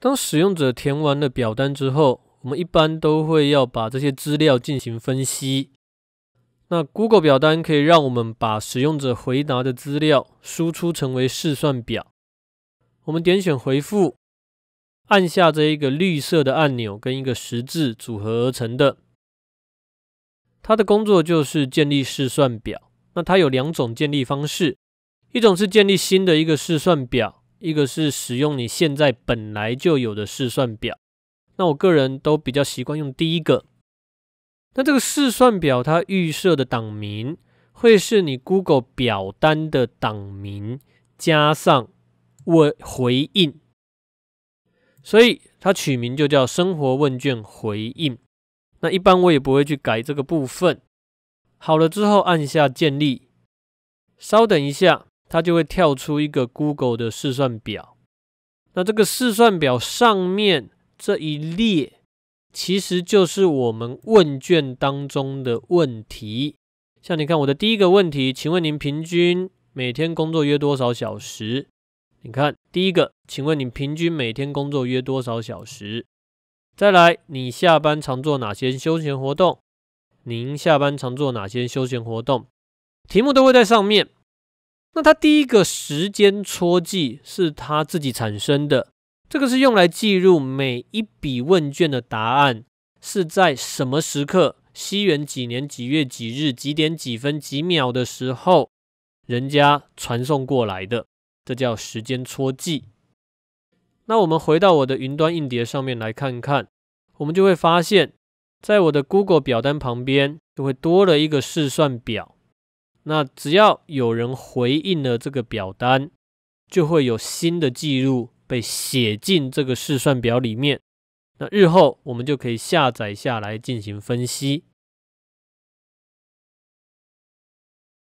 当使用者填完了表单之后，我们一般都会要把这些资料进行分析。那 Google 表单可以让我们把使用者回答的资料输出成为试算表。我们点选回复，按下这一个绿色的按钮跟一个十字组合而成的，它的工作就是建立试算表。那它有两种建立方式，一种是建立新的一个试算表。一个是使用你现在本来就有的试算表，那我个人都比较习惯用第一个。那这个试算表它预设的档名会是你 Google 表单的档名加上“问回应”，所以它取名就叫“生活问卷回应”。那一般我也不会去改这个部分。好了之后按下建立，稍等一下。它就会跳出一个 Google 的试算表，那这个试算表上面这一列，其实就是我们问卷当中的问题。像你看我的第一个问题，请问您平均每天工作约多少小时？你看第一个，请问你平均每天工作约多少小时？再来，你下班常做哪些休闲活动？您下班常做哪些休闲活动？题目都会在上面。那它第一个时间戳记是它自己产生的，这个是用来记录每一笔问卷的答案是在什么时刻，西元几年几月几日几点几分几秒的时候人家传送过来的，这叫时间戳记。那我们回到我的云端硬碟上面来看看，我们就会发现在我的 Google 表单旁边就会多了一个试算表。那只要有人回应了这个表单，就会有新的记录被写进这个试算表里面。那日后我们就可以下载下来进行分析。